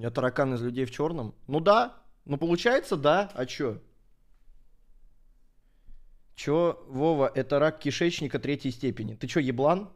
меня таракан из людей в черном? Ну да. Ну получается, да. А чё? Чё, Вова, это рак кишечника третьей степени. Ты чё, еблан?